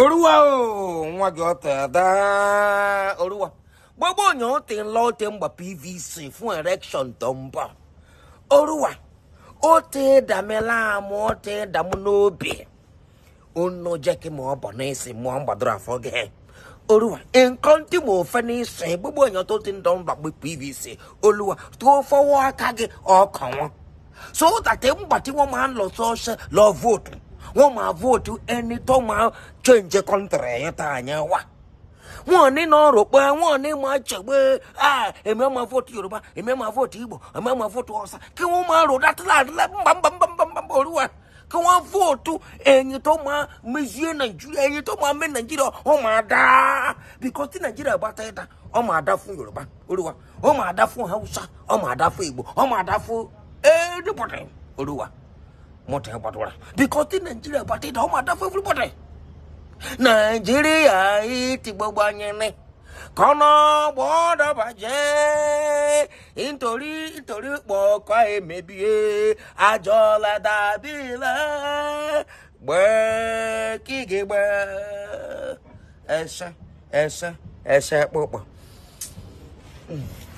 oruwa o nwa gị ọtọ daa! oruwa gbogbo onye ti ń lọ ti pvc fun erection tó ń bọ̀ olúwa ó ti dàmí n'obi ó nọ ma ọ mo bọ̀ ní ìsìn mo ń gbàdúrà fún gẹ́ olúwa nǹkan gbogbo onye tó ti ń pvc oluwa tụọ fọwọ́ aka gị ọkàn wọn lọ votu wọn máa vote ẹni tó máa change country yẹn tá a yẹn wà wọn ní náà rò pé wọn ní máa jẹ pé ah, èmi máa vote yorùbá èmi máa vote igbo èmi máa vote ọsà kí wọn máa rò dátìlá bàbàbàbàbà olúwa kí wọn vote ẹyin tó máa mẹsìẹ nàìjíríà ẹyin tó máa mẹ nàìjíríà wọn máa dá because tí nàìjíríà bá tẹ dá wọn máa dá fún yorùbá olúwa wọn máa dá fún hausa wọn máa dá fún igbo wọn máa dá fún everybody olúwa more than about one. Because in Nigeria, but it don't matter for everybody. Nigeria, it gbogbo anyene. Kono boda bàjẹ́. Nítorí nítorí poko emebiye. Ajola dabila. Gbe kigi gbe. Ẹsẹ̀ ẹsẹ̀ ẹsẹ̀ pọ̀pọ̀. Mm.